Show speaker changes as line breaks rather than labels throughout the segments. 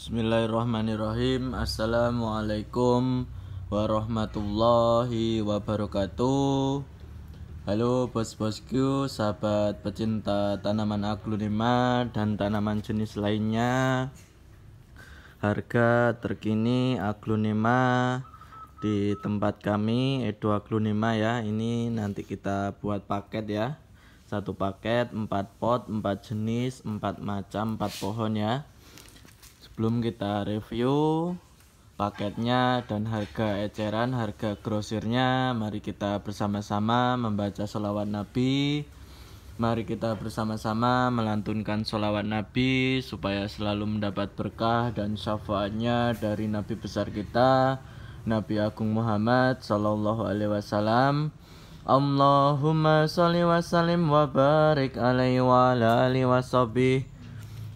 Bismillahirrahmanirrahim Assalamualaikum warahmatullahi wabarakatuh Halo bos-bosku, sahabat pecinta tanaman aglonema dan tanaman jenis lainnya Harga terkini aglonema di tempat kami Edo aglonema ya Ini nanti kita buat paket ya satu paket, empat pot, empat jenis, empat macam, empat pohon ya sebelum kita review paketnya dan harga eceran, harga grosirnya, mari kita bersama-sama membaca sholawat Nabi. Mari kita bersama-sama melantunkan sholawat Nabi supaya selalu mendapat berkah dan syafaatnya dari Nabi besar kita, Nabi Agung Muhammad Sallallahu Alaihi Wasallam. Allahumma salli wa sallim wa barik alaihi wa alihi wa sahbihi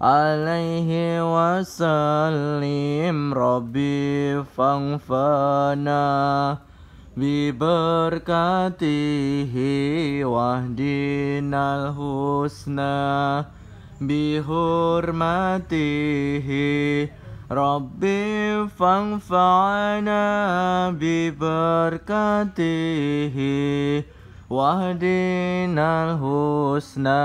alaihi wasallim Rabbi fangfana biberkatihi wahdinal husna bihurmatihi Rabbi fangfa'ana biberkatihi wahdinal husna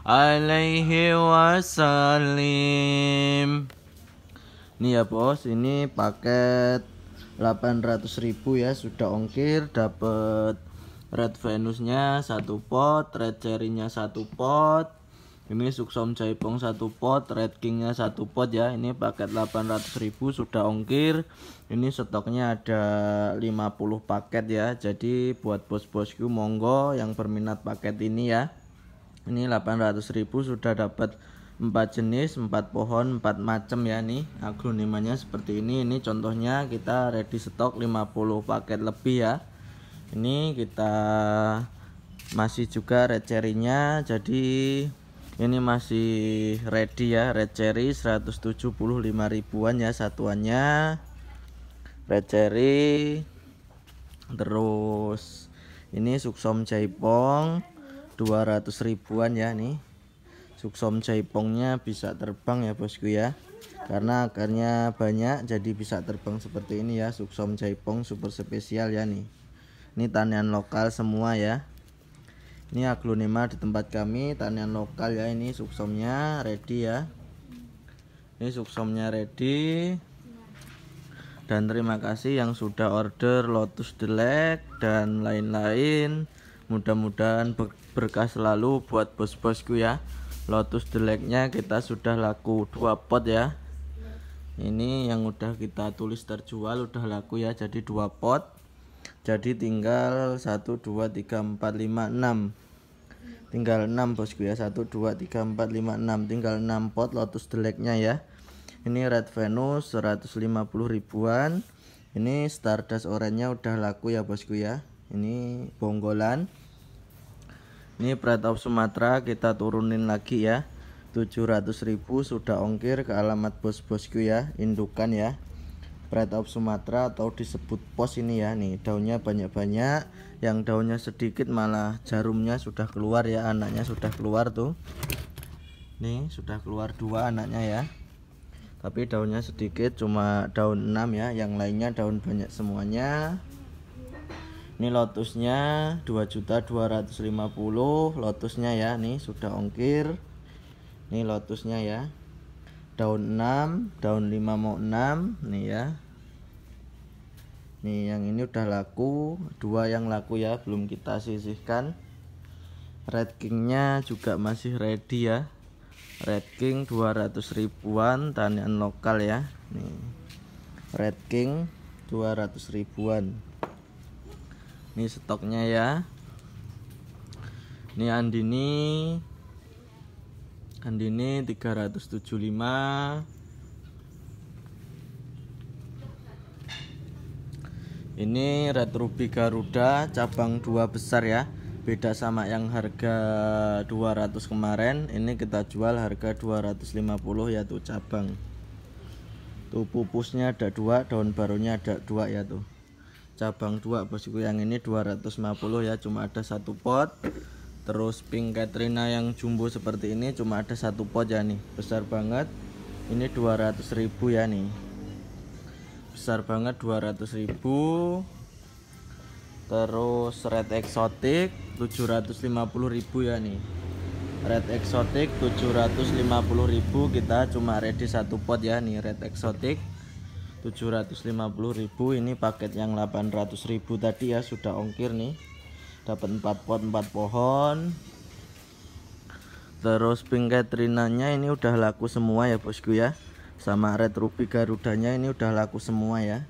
alaihi wasallim ini ya bos ini paket 800.000 ya sudah ongkir dapat red venusnya satu pot red cherrynya satu pot ini suksom jaipong satu pot red kingnya satu pot ya ini paket 800.000 sudah ongkir ini stoknya ada 50 paket ya jadi buat bos-bosku monggo yang berminat paket ini ya ini 800.000 sudah dapat 4 jenis 4 pohon 4 macam ya nih aglonimanya seperti ini ini contohnya kita ready stok 50 paket lebih ya ini kita masih juga red cherry-nya jadi ini masih ready ya red cherry 175 ribuan ya satuannya red cherry terus ini suksom jaipong 200 ribuan ya nih suksom jaipongnya bisa terbang ya bosku ya karena akarnya banyak jadi bisa terbang seperti ini ya suksom jaipong super spesial ya nih ini tanian lokal semua ya ini aglonema di tempat kami tanian lokal ya ini suksomnya ready ya ini suksomnya ready dan terima kasih yang sudah order lotus delek dan lain-lain mudah-mudahan berkah selalu buat bos-bosku ya lotus deleknya kita sudah laku dua pot ya ini yang udah kita tulis terjual udah laku ya jadi dua pot jadi tinggal 1 2 3 4 5 6 tinggal 6 bosku ya 1 2 3 4 5 6 tinggal 6 pot lotus deleknya ya ini red venus 150 ribuan ini stardust oranye udah laku ya bosku ya ini bonggolan ini Pride of Sumatera kita turunin lagi ya 700.000 sudah ongkir ke alamat bos-bosku ya indukan ya Pride of Sumatera atau disebut pos ini ya nih daunnya banyak-banyak yang daunnya sedikit malah jarumnya sudah keluar ya anaknya sudah keluar tuh nih sudah keluar dua anaknya ya tapi daunnya sedikit cuma daun 6 ya yang lainnya daun banyak semuanya ini lotusnya 2.250 lotusnya ya nih sudah ongkir ini lotusnya ya daun 6 daun 5 mau 6 nih ya nih yang ini udah laku dua yang laku ya belum kita sisihkan red kingnya juga masih ready ya red king 200 ribuan tanian lokal ya nih red king 200 ribuan ini stoknya ya ini Andini Andini 375 ini Red Ruby Garuda cabang dua besar ya beda sama yang harga 200 kemarin ini kita jual harga 250 yaitu cabang tuh pupusnya ada dua daun barunya ada dua ya tuh cabang dua bosku yang ini 250 ya cuma ada satu pot terus pink Katrina yang jumbo seperti ini cuma ada satu pot ya nih besar banget ini 200 ribu ya nih besar banget 200 ribu terus red exotic 750 ribu ya nih red exotic 750 ribu kita cuma ready satu pot ya nih red exotic 750.000 ini paket yang 800.000 tadi ya sudah ongkir nih dapat 4 pot 4 pohon terus pink trinanya ini udah laku semua ya bosku ya sama red ruby garudanya ini udah laku semua ya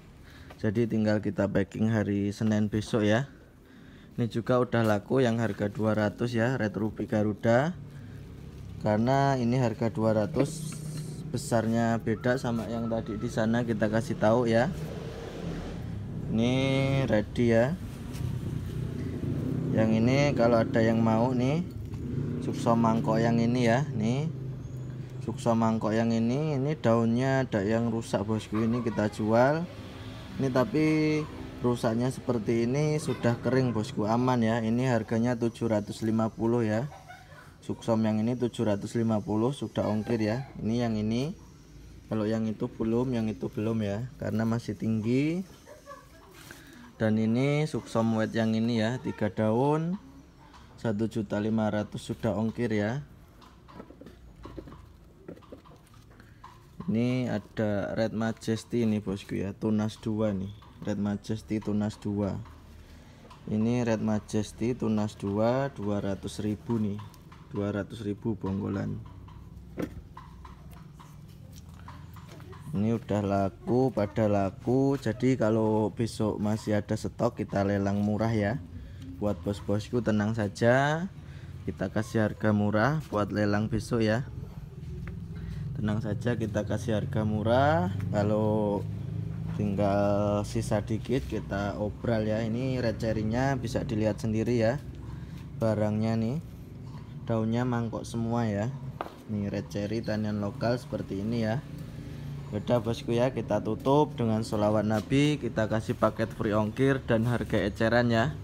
jadi tinggal kita packing hari Senin besok ya ini juga udah laku yang harga 200 ya red ruby garuda karena ini harga 200 besarnya beda sama yang tadi di sana kita kasih tahu ya ini ready ya yang ini kalau ada yang mau nih sukso mangkok yang ini ya nih sukso mangkok yang ini ini daunnya ada yang rusak bosku ini kita jual ini tapi rusaknya seperti ini sudah kering bosku aman ya ini harganya 750 ya suksom yang ini 750 sudah ongkir ya ini yang ini kalau yang itu belum yang itu belum ya karena masih tinggi dan ini suksom wet yang ini ya tiga daun 1.500 sudah ongkir ya ini ada red majesty ini bosku ya tunas 2 nih red majesty tunas 2 ini red majesty tunas 2 200.000 nih 200 ribu bonggolan ini udah laku pada laku jadi kalau besok masih ada stok kita lelang murah ya buat bos-bosku tenang saja kita kasih harga murah buat lelang besok ya tenang saja kita kasih harga murah kalau tinggal sisa dikit kita obral ya ini recerinya bisa dilihat sendiri ya barangnya nih daunnya mangkok semua ya nih red cherry tanian lokal seperti ini ya beda bosku ya kita tutup dengan solawat nabi kita kasih paket free ongkir dan harga eceran ya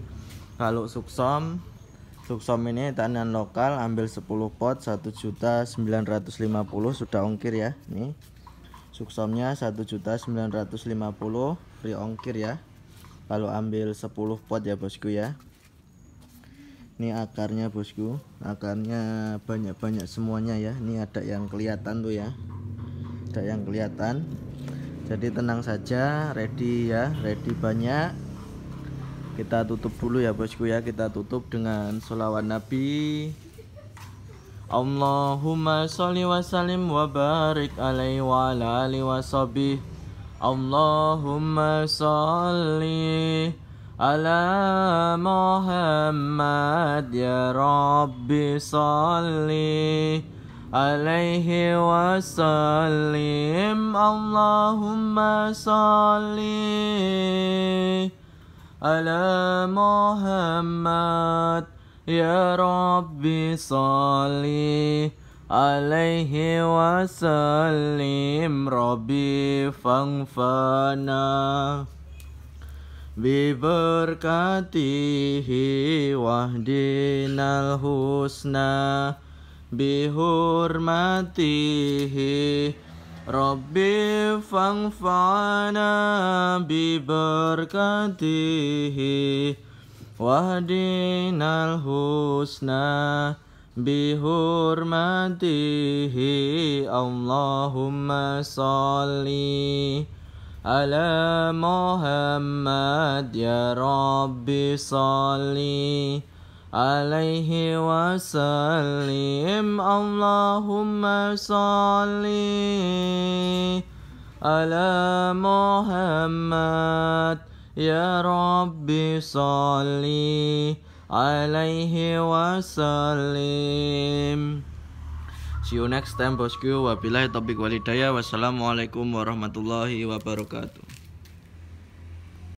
kalau suksom suksom ini tanian lokal ambil 10 pot 1.950 sudah ongkir ya nih suksomnya 1.950 free ongkir ya kalau ambil 10 pot ya bosku ya ini akarnya bosku akarnya banyak-banyak semuanya ya ini ada yang kelihatan tuh ya ada yang kelihatan jadi tenang saja ready ya ready banyak kita tutup dulu ya bosku ya kita tutup dengan solawat nabi Allahumma sholli wa sallim wa barik alaihi wa ala alihi wa sahbihi Allahumma sholli على محمد يا رب صلي عليه وسلم اللهم صلي على محمد يا رب صلي عليه وسلم ربي فانفنا Biberkatihi wahdinal husna Bihurmatihi Rabbi fangfa'ana biberkatihi Wahdinal husna Bihurmatihi Allahumma salli على محمد يا رب صلي عليه وسلم اللهم صلي على محمد يا رب صلي عليه وسلم See you next time bosku. Wabillahi topik walidaya. Wassalamualaikum warahmatullahi wabarakatuh.